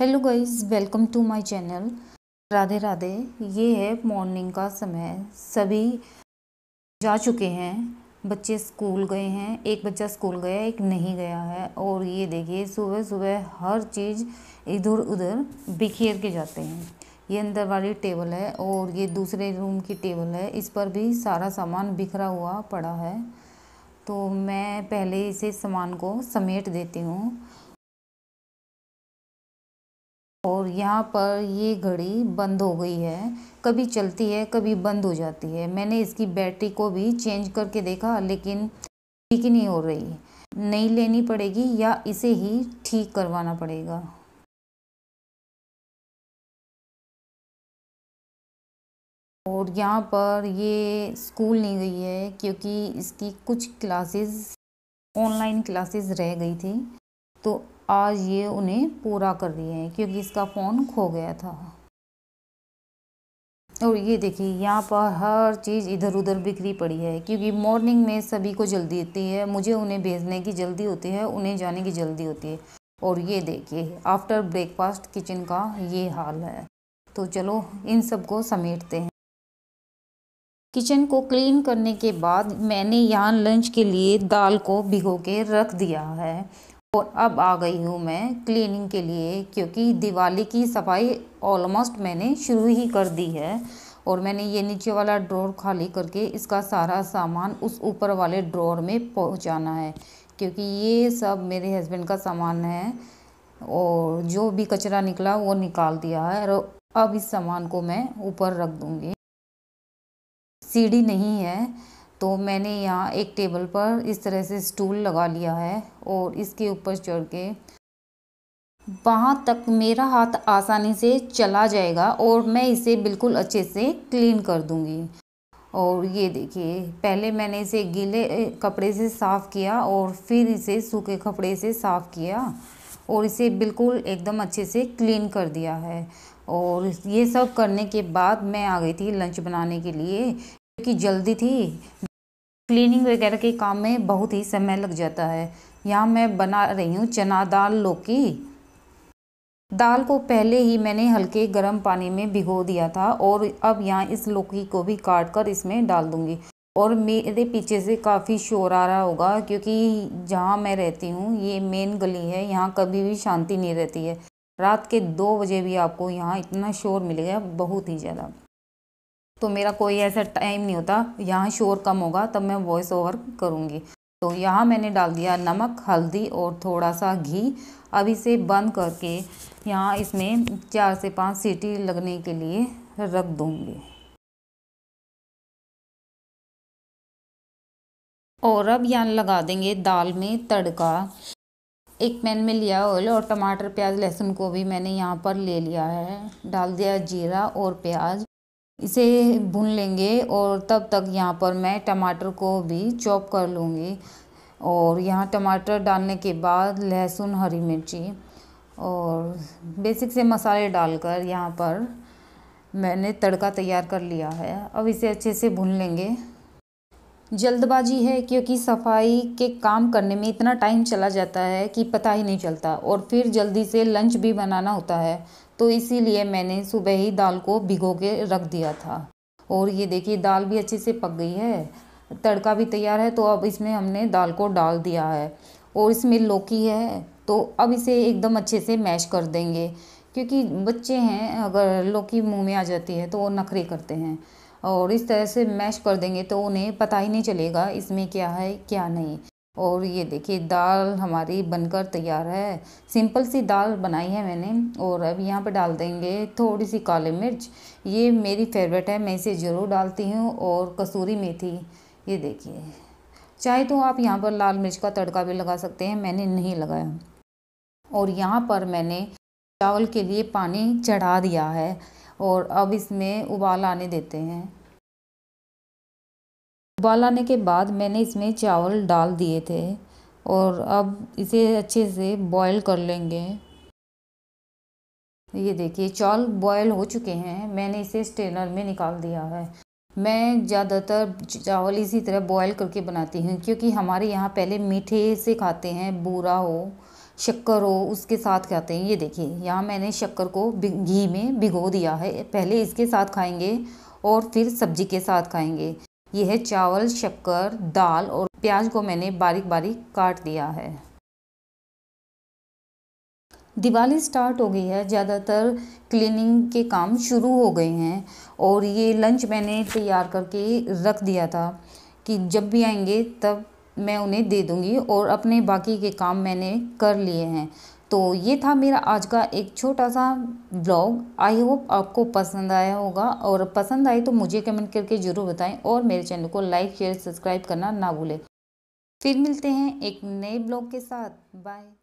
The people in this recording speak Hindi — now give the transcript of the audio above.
hello guys welcome to my channel Radhe Radhe ये है मॉर्निंग का समय सभी जा चुके हैं बच्चे स्कूल गए हैं एक बच्चा स्कूल गया एक नहीं गया है और ये देखिए सुबह सुबह हर चीज़ इधर उधर बिखेर के जाते हैं ये अंदर वाली टेबल है और ये दूसरे रूम की टेबल है इस पर भी सारा सामान बिखरा हुआ पड़ा है तो मैं पहले इसे सामान को समेट देती हूँ और यहाँ पर ये घड़ी बंद हो गई है कभी चलती है कभी बंद हो जाती है मैंने इसकी बैटरी को भी चेंज करके देखा लेकिन ठीक ही नहीं हो रही नहीं लेनी पड़ेगी या इसे ही ठीक करवाना पड़ेगा और यहाँ पर ये स्कूल नहीं गई है क्योंकि इसकी कुछ क्लासेस ऑनलाइन क्लासेस रह गई थी तो आज ये उन्हें पूरा कर दिए हैं क्योंकि इसका फ़ोन खो गया था और ये देखिए यहाँ पर हर चीज़ इधर उधर बिखरी पड़ी है क्योंकि मॉर्निंग में सभी को जल्दी होती है मुझे उन्हें भेजने की जल्दी होती है उन्हें जाने की जल्दी होती है और ये देखिए आफ्टर ब्रेकफास्ट किचन का ये हाल है तो चलो इन सबको समेटते हैं किचन को क्लीन करने के बाद मैंने यहाँ लंच के लिए दाल को भिगो के रख दिया है और अब आ गई हूँ मैं क्लीनिंग के लिए क्योंकि दिवाली की सफाई ऑलमोस्ट मैंने शुरू ही कर दी है और मैंने ये नीचे वाला ड्रॉर खाली करके इसका सारा सामान उस ऊपर वाले ड्रॉर में पहुँचाना है क्योंकि ये सब मेरे हस्बैंड का सामान है और जो भी कचरा निकला वो निकाल दिया है और अब इस सामान को मैं ऊपर रख दूँगी सीढ़ी नहीं है तो मैंने यहाँ एक टेबल पर इस तरह से स्टूल लगा लिया है और इसके ऊपर चढ़ के वहाँ तक मेरा हाथ आसानी से चला जाएगा और मैं इसे बिल्कुल अच्छे से क्लीन कर दूँगी और ये देखिए पहले मैंने इसे गीले कपड़े से साफ़ किया और फिर इसे सूखे कपड़े से साफ़ किया और इसे बिल्कुल एकदम अच्छे से क्लीन कर दिया है और ये सब करने के बाद मैं आ गई थी लंच बनाने के लिए क्योंकि जल्दी थी क्लीनिंग वगैरह के काम में बहुत ही समय लग जाता है यहाँ मैं बना रही हूँ चना दाल लौकी दाल को पहले ही मैंने हल्के गर्म पानी में भिगो दिया था और अब यहाँ इस लौकी को भी काट कर इसमें डाल दूँगी और मेरे पीछे से काफ़ी शोर आ रहा होगा क्योंकि जहाँ मैं रहती हूँ ये मेन गली है यहाँ कभी भी शांति नहीं रहती है रात के दो बजे भी आपको यहाँ इतना शोर मिलेगा बहुत ही ज़्यादा तो मेरा कोई ऐसा टाइम नहीं होता यहाँ शोर कम होगा तब मैं वॉइस ओवर करूँगी तो यहाँ मैंने डाल दिया नमक हल्दी और थोड़ा सा घी अब इसे बंद करके यहाँ इसमें चार से पाँच सीटी लगने के लिए रख दूँगी और अब यहाँ लगा देंगे दाल में तड़का एक पैन में लिया ऑयल और टमाटर प्याज लहसुन को भी मैंने यहाँ पर ले लिया है डाल दिया जीरा और प्याज इसे भून लेंगे और तब तक यहाँ पर मैं टमाटर को भी चॉप कर लूँगी और यहाँ टमाटर डालने के बाद लहसुन हरी मिर्ची और बेसिक से मसाले डालकर यहाँ पर मैंने तड़का तैयार कर लिया है अब इसे अच्छे से भून लेंगे जल्दबाजी है क्योंकि सफाई के काम करने में इतना टाइम चला जाता है कि पता ही नहीं चलता और फिर जल्दी से लंच भी बनाना होता है तो इसीलिए मैंने सुबह ही दाल को भिगो के रख दिया था और ये देखिए दाल भी अच्छे से पक गई है तड़का भी तैयार है तो अब इसमें हमने दाल को डाल दिया है और इसमें लौकी है तो अब इसे एकदम अच्छे से मैश कर देंगे क्योंकि बच्चे हैं अगर लौकी मुंह में आ जाती है तो वो नखरे करते हैं और इस तरह से मैश कर देंगे तो उन्हें पता ही नहीं चलेगा इसमें क्या है क्या नहीं और ये देखिए दाल हमारी बनकर तैयार है सिंपल सी दाल बनाई है मैंने और अब यहाँ पर डाल देंगे थोड़ी सी काली मिर्च ये मेरी फेवरेट है मैं इसे ज़रूर डालती हूँ और कसूरी मेथी ये देखिए चाहे तो आप यहाँ पर लाल मिर्च का तड़का भी लगा सकते हैं मैंने नहीं लगाया और यहाँ पर मैंने चावल के लिए पानी चढ़ा दिया है और अब इसमें उबाल आने देते हैं उबाल आने के बाद मैंने इसमें चावल डाल दिए थे और अब इसे अच्छे से बॉईल कर लेंगे ये देखिए चावल बॉयल हो चुके हैं मैंने इसे स्टेनर में निकाल दिया है मैं ज़्यादातर चावल इसी तरह बॉयल करके बनाती हूँ क्योंकि हमारे यहाँ पहले मीठे से खाते हैं बूरा हो शक्कर हो उसके साथ खाते हैं ये देखिए यहाँ मैंने शक्कर को घी में भिगो दिया है पहले इसके साथ खाएंगे और फिर सब्जी के साथ खाएंगे यह है चावल शक्कर दाल और प्याज को मैंने बारीक बारीक काट दिया है दिवाली स्टार्ट हो गई है ज़्यादातर क्लीनिंग के काम शुरू हो गए हैं और ये लंच मैंने तैयार करके रख दिया था कि जब भी आएंगे तब मैं उन्हें दे दूँगी और अपने बाकी के काम मैंने कर लिए हैं तो ये था मेरा आज का एक छोटा सा ब्लॉग आई होप आपको पसंद आया होगा और पसंद आए तो मुझे कमेंट करके ज़रूर बताएं और मेरे चैनल को लाइक शेयर सब्सक्राइब करना ना भूलें फिर मिलते हैं एक नए ब्लॉग के साथ बाय